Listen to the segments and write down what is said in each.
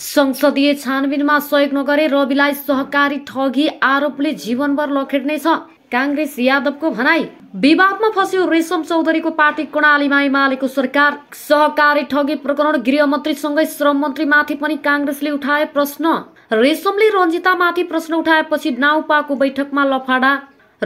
संसदीय छानबिनमा सहयोग नगरे रविलाई सहकारी ठगी आरोपले जीवनभर लखेट्ने छ काङ्ग्रेस यादवको भनाई विवादमा फस्यो रेशम चौधरीको पार्टी कर्णालीमा एमालेको सरकार सहकारी ठगी प्रकरण गृहमन्त्रीसँगै श्रम मन्त्रीमाथि पनि काङ्ग्रेसले उठाए प्रश्न रेशमले रञ्जितामाथि प्रश्न उठाएपछि नाउपाको बैठकमा लफाडा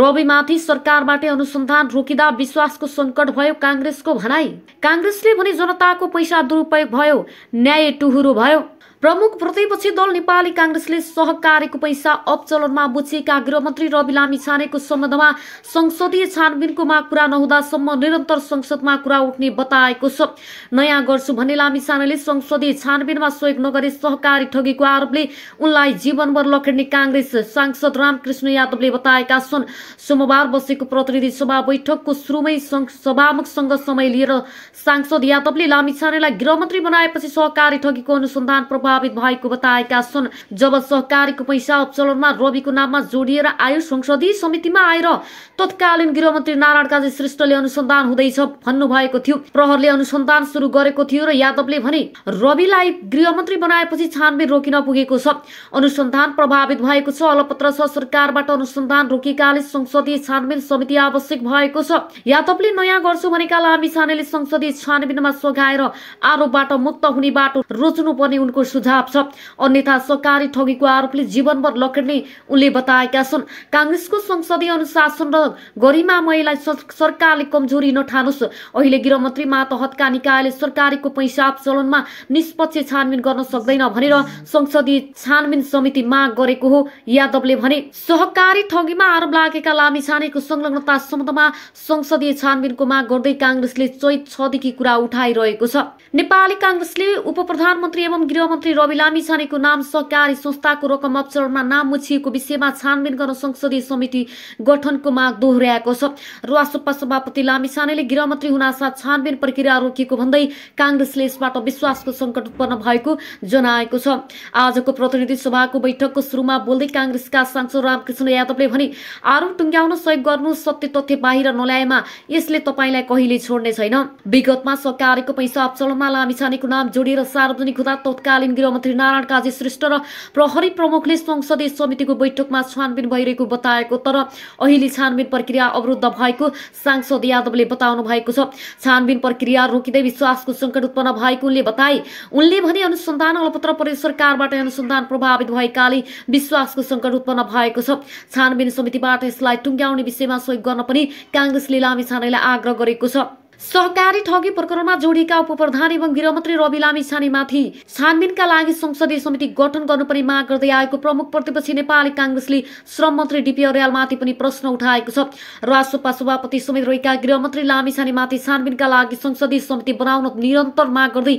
रविमाथि सरकारबाट अनुसन्धान रोकिँदा विश्वासको सङ्कट भयो काङ्ग्रेसको भनाई काङ्ग्रेसले भने जनताको पैसा दुरुपयोग भयो न्याय टुहुरो भयो प्रमुख प्रतिपक्षी दल नेपाली काङ्ग्रेसले सहकारीको पैसा अपचलनमा बुझिएका गृहमन्त्री रवि लामी छानेको सम्बन्धमा संसदीय छानबिनको माग कुरा नहुँदासम्म निरन्तर संसदमा कुरा उठ्ने बताएको छ नयाँ गर्छु भन्ने लामी छानेले संसदीय छानबिनमा सहयोग नगरे सहकारी ठगेको आरोपले उनलाई जीवनभर लखेड्ने काङ्ग्रेस सांसद रामकृष्ण यादवले बताएका छन् सोमबार बसेको प्रतिनिधि सभा बैठकको सुरुमै सभामुखसँग समय लिएर सांसद यादवले लामी छानेलाई गृहमन्त्री बनाएपछि सहकारी ठगीको अनुसन्धान प्रभाव प्रभावित भएको बताएका छन् जब सहकारीको पैसा अपचलनमा रविको नाममा जोडिएर आयो संसदीय समितिमा आएर तत्कालीन गृहमन्त्री नारायण काजी श्रेष्ठले अनुसन्धान हुँदैछ भन्नुभएको थियो प्रहरले अनुसन्धान सुरु गरेको थियो र यादवले भने रविलाई गृह मन्त्री बनाएपछि छानबिन रोकिन पुगेको छ अनुसन्धान प्रभावित भएको छ अलपत्र छ सरकारबाट अनुसन्धान रोकिएकाले संसदीय छानबिन समिति आवश्यक भएको छ यादवले नयाँ गर्छु भनेका लामी छानेले संसदीय छानबिनमा सघाएर आरोपबाट मुक्त हुने बाटो पर्ने उनको सुझाव छ अन्यथा सरकारी ठगीको आरोपले जीवनभर लखेड्ने उनले बताएका छन् काङ्ग्रेसको संसदीय अनुशासन र गरिमा महिला सरकारले कमजोरी नठानुस् अहिले गृहमन्त्री मातहतका निकायले सरकारीको पैसा चलनमा निष्पक्ष छानबिन गर्न सक्दैन भनेर संसदीय छानबिन समिति माग गरेको हो यादवले भने सहकारी ठगीमा आरोप लागेका छानेको संलग्नता सम्बन्धमा संसदीय छानबिनको माग गर्दै काङ्ग्रेसले चैत छदेखि कुरा उठाइरहेको छ नेपाली काङ्ग्रेसले उप प्रधानमन्त्री एवं गृहमन्त्री मन्त्री रवि लामिछानेको नाम सहकारी संस्थाको रकम अपचरणमा नाम मुछिएको विषयमा छानबिन गर्न संसदीय समिति गठनको माग दोहोऱ्याएको छ रुवासुप्पा सभापति लामिछानेले छानेले गृहमन्त्री हुनासाथ छानबिन प्रक्रिया रोकिएको भन्दै काङ्ग्रेसले यसबाट विश्वासको सङ्कट उत्पन्न भएको जनाएको छ आजको प्रतिनिधि सभाको बैठकको सुरुमा बोल्दै काङ्ग्रेसका सांसद रामकृष्ण यादवले भने आरोप टुङ्ग्याउन सहयोग गर्नु सत्य तथ्य बाहिर नल्याएमा यसले तपाईँलाई कहिले छोड्ने छैन विगतमा सरकारको पैसा अपचलनमा लामिछानेको नाम जोडिएर सार्वजनिक हुँदा तत्कालीन गृहमन्त्री नारायण काजी श्रेष्ठ र प्रहरी प्रमुखले संसदीय समितिको बैठकमा छानबिन भइरहेको बताएको तर अहिले छानबिन प्रक्रिया अवरुद्ध भएको सांसद यादवले बताउनु भएको छ छानबिन प्रक्रिया रोकिँदै विश्वासको सङ्कट उत्पन्न भएको उनले बताए उनले भने अनुसन्धान अलपत्र परे सरकारबाट अनुसन्धान प्रभावित भएकाले विश्वासको सङ्कट उत्पन्न भएको छ छानबिन समितिबाट यसलाई टुङ्ग्याउने विषयमा सहयोग गर्न पनि काङ्ग्रेसले लामी छानेलाई आग्रह गरेको छ सहकारी ठगी प्रकरणमा जोडिएका उपप्रधान एवं गृहमन्त्री रवि लामी छानबिनका लागि संसदीय समिति गठन गर्नुपर्ने माग गर्दै आएको प्रमुख प्रतिपक्षी नेपाली काङ्ग्रेसले श्रम मन्त्री डिपी अर्यालमाथि पनि प्रश्न उठाएको छ राजसोपा सभापति समेत रहेका गृहमन्त्री लामी छानबिनका लागि संसदीय समिति बनाउन निरन्तर माग गर्दै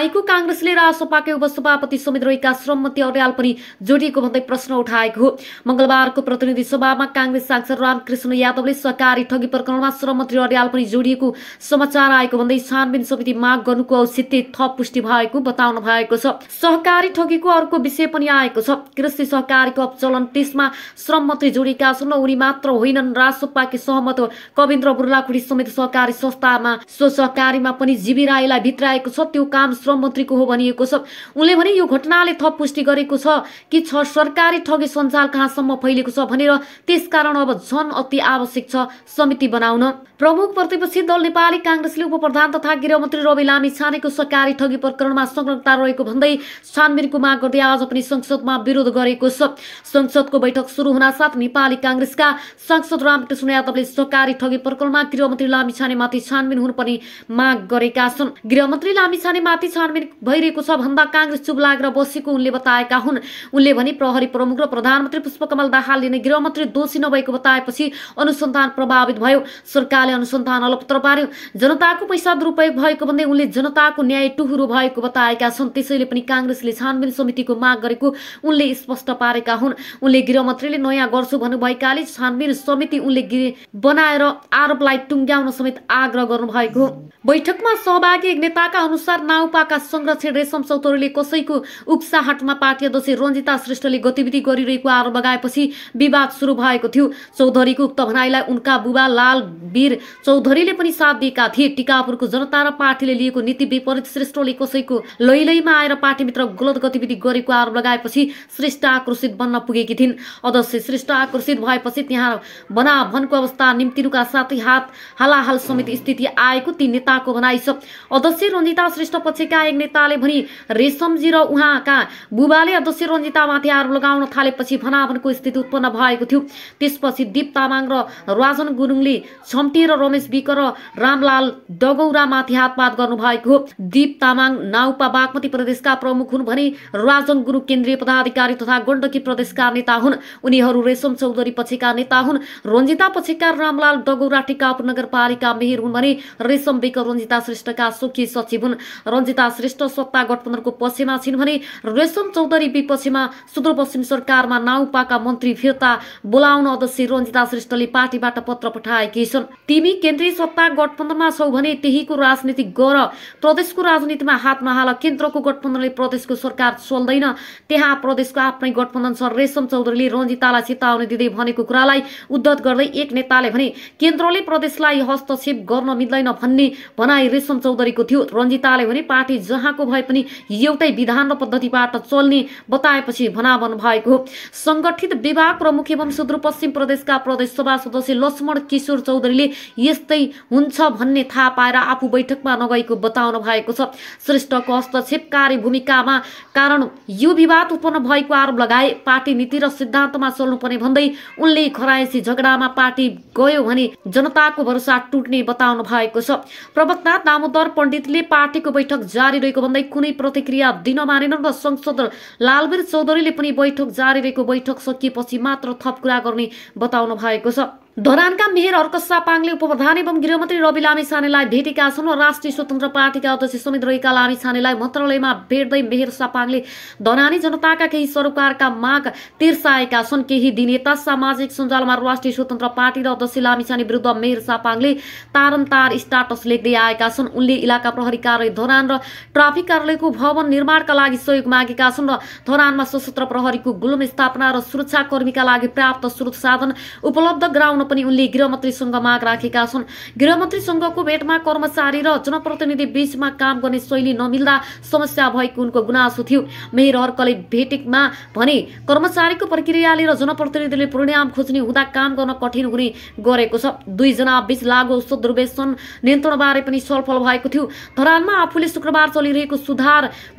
आएको काङ्ग्रेसले राजसोपाकै उपसभापति समेत रहेका श्रम मन्त्री अर्याल पनि जोडिएको भन्दै प्रश्न उठाएको हो मङ्गलबारको प्रतिनिधि सभामा काङ्ग्रेस सांसद रामकृष्ण यादवले सहकारी ठगी प्रकरणमा श्रम मन्त्री अर्याल पनि जोडिएको समाचार आएको भन्दै छानबिन समिति माग गर्नुको औचित्य थप पुष्टि भएको बताउनु भएको छ सहकारी ठगीको अर्को विषय पनि आएको छ कृषि सहकारीको अपचलन त्यसमा श्रम मन्त्री जोडिएका छन् उनी मात्र होइनन् राजसोपाकी सहमत कविन्द्र बुर्लाखुडी समेत सहकारी संस्थामा सो सहकारीमा पनि जीवी राईलाई भित्राएको छ त्यो काम श्रम मन्त्रीको हो भनिएको छ उनले भने यो घटनाले थप पुष्टि गरेको छ कि छ सरकारी ठगी सञ्जाल कहाँसम्म फैलिएको छ भनेर त्यसकारण अब झन अति आवश्यक छ समिति बनाउन प्रमुख प्रतिपक्षी दल नेपाल नेपाली काङ्ग्रेसले उपप्रधान तथा गृहमन्त्री रवि लामी छानेको सरकारी ठगी प्रकरणमा संलग्नता रहेको भन्दै छानबिनको माग गर्दै आज पनि संसदमा विरोध गरेको छ संसदको बैठक सुरु हुनासाथ नेपाली काङ्ग्रेसका सांसद रामकृष्ण यादवले सरकारी ठगी प्रकरणमा गृहमन्त्री लामी छानेमाथि छानबिन हुनुपर्ने माग गरेका छन् गृहमन्त्री लामी छानेमाथि छानबिन भइरहेको छ भन्दा काङ्ग्रेस चुप लागेर बसेको उनले बताएका हुन् उनले भने प्रहरी प्रमुख र प्रधानमन्त्री पुष्पकमल दाहालले नै गृहमन्त्री दोषी नभएको बताएपछि अनुसन्धान प्रभावित भयो सरकारले अनुसन्धान अलपत्र पार्यो जनताको पैसा दुरुपयोग भएको भन्दै उनले जनताको न्याय टुहुरो भएको बताएका छन् त्यसैले पनि काङ्ग्रेसले छानबिन समितिको माग गरेको उनले स्पष्ट पारेका हुन् उनले गृहमन्त्रीले नयाँ गर्छु भन्नुभएकाले छानबिन समिति उनले बनाएर आरोपलाई टुङ्ग्याउन समेत आग्रह गर्नुभएको बैठकमा सहभागी एक नेताका अनुसार नाउपाका संरक्षण रेशम चौधरीले कसैको उक्साहाटमा पार्टी अध्यक्ष रञ्जिता श्रेष्ठले गतिविधि गरिरहेको आरोप लगाएपछि विवाद सुरु भएको थियो चौधरीको उक्त भनाइलाई उनका बुबा लाल वीर चौधरीले पनि साथ दिए गरेका थिए टिकापुरको जनता र पार्टीले लिएको नीति विपरीत श्रेष्ठले कसैको लैलैमा आएर पार्टीभित्र गलत गतिविधि गरेको आरोप लगाएपछि श्रेष्ठ आकर्षित बन्न पुगेकी थिइन् अध्यक्ष श्रेष्ठ आकर्षित भएपछि त्यहाँ भनको अवस्था निम्तिनुका साथै हात हालाहाल समेत स्थिति आएको ती नेताको भनाइ छ अध्यक्ष रञ्जिता श्रेष्ठ पक्षका एक नेताले भनी रेशमजी र उहाँका बुबाले अध्यक्ष रञ्जितामाथि आरोप लगाउन थालेपछि भनाभनको स्थिति उत्पन्न भएको थियो त्यसपछि दिप तामाङ र राजन गुरुङले छम्टिएर रमेश विक र रामलाल डगौरामाथि हातपात गर्नुभएको दिप तामाङ नाउपा बागमती प्रदेशका प्रमुख हुन् भने राजन गुरु केन्द्रीय पदाधिकारी तथा गण्डकी प्रदेशका नेता हुन् उनीहरू रेशम चौधरी पछिका नेता हुन् रञ्जिता पछिका रामलाल डगौरा टिकापुर नगरपालिका मेयर हुन् भने रेशम बेक रञ्जिता श्रेष्ठका सुखी सचिव हुन् रञ्जिता श्रेष्ठ सत्ता गठबन्धनको पक्षमा छिन् भने रेशम चौधरी विपक्षमा सुदूरपश्चिम सरकारमा नाउपाका मन्त्री फिर्ता बोलाउन अध्यक्ष रञ्जिता श्रेष्ठले पार्टीबाट पत्र पठाएकी छन् तिमी केन्द्रीय सत्ता गठबन्धन गठबन्धनमा छौ भने त्यहीको राजनीति गर प्रदेशको राजनीतिमा हात नहाल केन्द्रको गठबन्धनले प्रदेशको सरकार चल्दैन त्यहाँ प्रदेशको आफ्नै गठबन्धन छ रेशम चौधरीले रञ्जितालाई चेतावनी दिँदै भनेको कुरालाई उद्धत गर्दै एक नेताले भने केन्द्रले प्रदेशलाई हस्तक्षेप गर्न मिल्दैन भन्ने भनाई रेशम चौधरीको थियो रञ्जिताले भने पार्टी जहाँको भए पनि एउटै विधान र पद्धतिबाट चल्ने बताएपछि भनावन भएको हो सङ्गठित विभाग प्रमुख एवं सुदूरपश्चिम प्रदेशका प्रदेश सभा सदस्य लक्ष्मण किशोर चौधरीले यस्तै हुन्छ भन्ने थाहा पाएर आफू बैठकमा नगएको बताउनु भएको छ श्रेष्ठको हस्तक्षेपकारी भूमिकामा कारण यो विवाद उत्पन्न भएको आरोप लगाए पार्टी नीति र सिद्धान्तमा चल्नुपर्ने भन्दै उनले खरायसी झगडामा पार्टी गयो भने जनताको भरोसा टुट्ने बताउनु भएको छ प्रवक्ता दामोदर पण्डितले पार्टीको बैठक जारी रहेको भन्दै कुनै प्रतिक्रिया दिन मानेनन् र संसद लालवीर चौधरीले पनि बैठक जारी रहेको बैठक सकिएपछि मात्र थप कुरा गर्ने बताउनु भएको छ धरानका मेयर अर्क सापाङले उपप्रधान एवं गृहमन्त्री रवि लामिछानेलाई भेटेका छन् र राष्ट्रिय स्वतन्त्र पार्टीका अध्यक्ष समेत रहेका लामिछानेलाई मन्त्रालयमा भेट्दै मेयर सापाङले धरानी जनताका केही सरोकारका माग तिर्साएका छन् केही दिन यता सामाजिक सञ्जालमा राष्ट्रिय स्वतन्त्र पार्टी र अध्यक्ष लामिछाने विरुद्ध मेयर सापाङले तार स्टाटस लेख्दै आएका छन् उनले इलाका प्रहरी कार्यालय धरान र ट्राफिक कार्यालयको भवन निर्माणका लागि सहयोग मागेका छन् र धरानमा सशस्त्र प्रहरीको गुलम स्थापना र सुरक्षाकर्मीका लागि प्राप्त स्रोत साधन उपलब्ध गराउन गर्न पनि उनले गृहमन्त्रीसँग माग राखेका छन् गृहमन्त्रीसँगको भेटमा कर्मचारी र जनप्रतिनिधि बीचमा काम गर्ने शैली नमिल्दा समस्या भएको उनको गुनासो थियो मेयर अर्कले भेटिकमा भने कर्मचारीको प्रक्रियाले र जनप्रतिनिधिले परिणाम खोज्ने हुँदा काम गर्न कठिन हुने गरेको छ दुईजना बीच लागु औषध दुर्वेशन नियन्त्रणबारे पनि छलफल भएको थियो धरानमा आफूले शुक्रबार चलिरहेको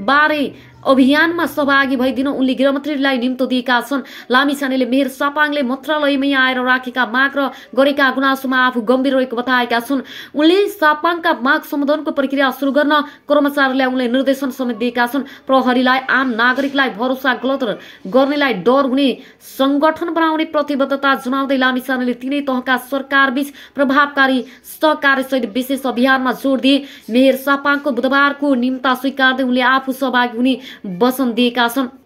बारे अभियानमा सहभागी भइदिन उनले गृहमन्त्रीलाई निम्तो दिएका छन् लामिछानेले मेहर सापाङले मन्त्रालयमै आएर राखेका माग र गरेका गुनासोमा आफू गम्भीर रहेको बताएका छन् उनले सापाङका माग सम्बोधनको प्रक्रिया सुरु गर्न कर्मचारीलाई उनले निर्देशन समेत दिएका छन् प्रहरीलाई आम नागरिकलाई भरोसा गलत गर्नेलाई डर हुने सङ्गठन बनाउने प्रतिबद्धता जनाउँदै लामिछानेले तिनै तहका सरकारबीच प्रभावकारी सहकार्यसहित विशेष अभियानमा जोड दिए मेहर सापाङको बुधबारको निम्ता स्वीकार्दै उनले आफू सहभागी हुने वचन दिएका छन्